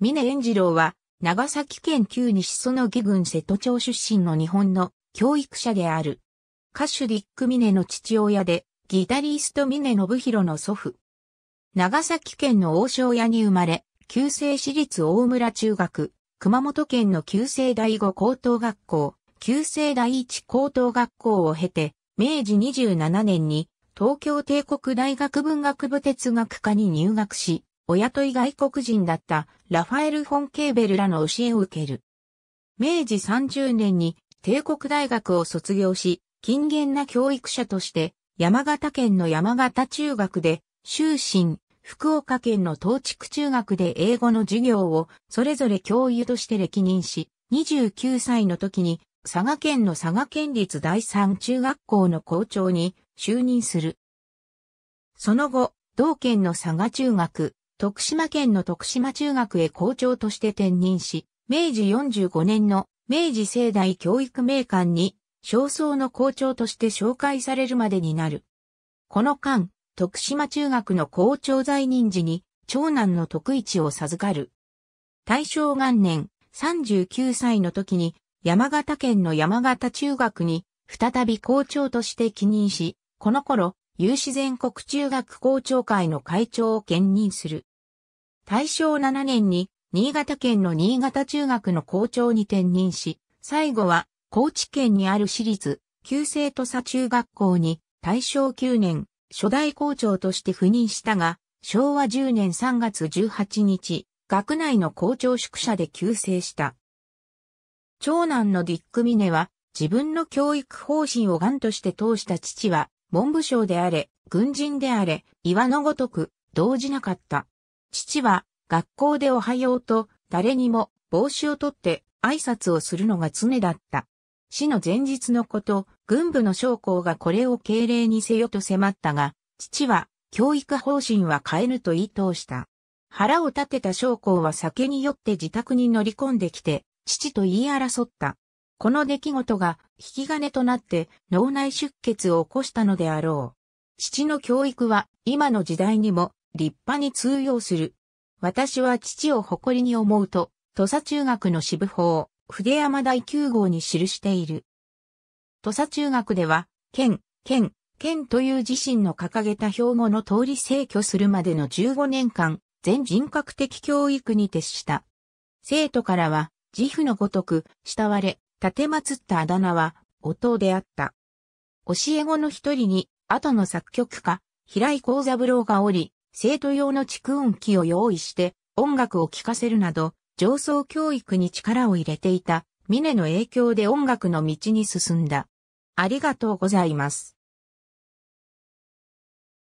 峰円次郎は、長崎県旧西園木郡瀬戸町出身の日本の教育者である。歌手ディック・峰の父親で、ギタリスト峰信弘の祖父。長崎県の大正屋に生まれ、旧制私立大村中学、熊本県の旧制第五高等学校、旧制第一高等学校を経て、明治27年に東京帝国大学文学部哲学科に入学し、お雇い外国人だったラファエル・フォン・ケーベルらの教えを受ける。明治30年に帝国大学を卒業し、近現な教育者として山形県の山形中学で修身、福岡県の東地区中学で英語の授業をそれぞれ教諭として歴任し、29歳の時に佐賀県の佐賀県立第三中学校の校長に就任する。その後、同県の佐賀中学、徳島県の徳島中学へ校長として転任し、明治45年の明治生代教育名館に焦燥の校長として紹介されるまでになる。この間、徳島中学の校長在任時に長男の徳一を授かる。大正元年39歳の時に山形県の山形中学に再び校長として起任し、この頃、有志全国中学校長会の会長を兼任する。大正7年に新潟県の新潟中学の校長に転任し、最後は高知県にある私立旧生土佐中学校に大正9年初代校長として赴任したが、昭和10年3月18日、学内の校長宿舎で急成した。長男のディック・ミネは、自分の教育方針を癌として通した父は、文部省であれ、軍人であれ、岩のごとく、動じなかった。父は、学校でおはようと、誰にも帽子を取って挨拶をするのが常だった。死の前日のこと、軍部の将校がこれを敬礼にせよと迫ったが、父は、教育方針は変えぬと言い通した。腹を立てた将校は酒に酔って自宅に乗り込んできて、父と言い争った。この出来事が引き金となって脳内出血を起こしたのであろう。父の教育は今の時代にも立派に通用する。私は父を誇りに思うと、土佐中学の支部法、筆山第9号に記している。土佐中学では、県、県、県という自身の掲げた標語の通り制御するまでの15年間、全人格的教育に徹した。生徒からは、自負のごとく、慕われ、立てまつったあだ名は、音であった。教え子の一人に、後の作曲家、平井幸三郎がおり、生徒用の蓄音機を用意して音楽を聴かせるなど、上層教育に力を入れていた、ミネの影響で音楽の道に進んだ。ありがとうございます。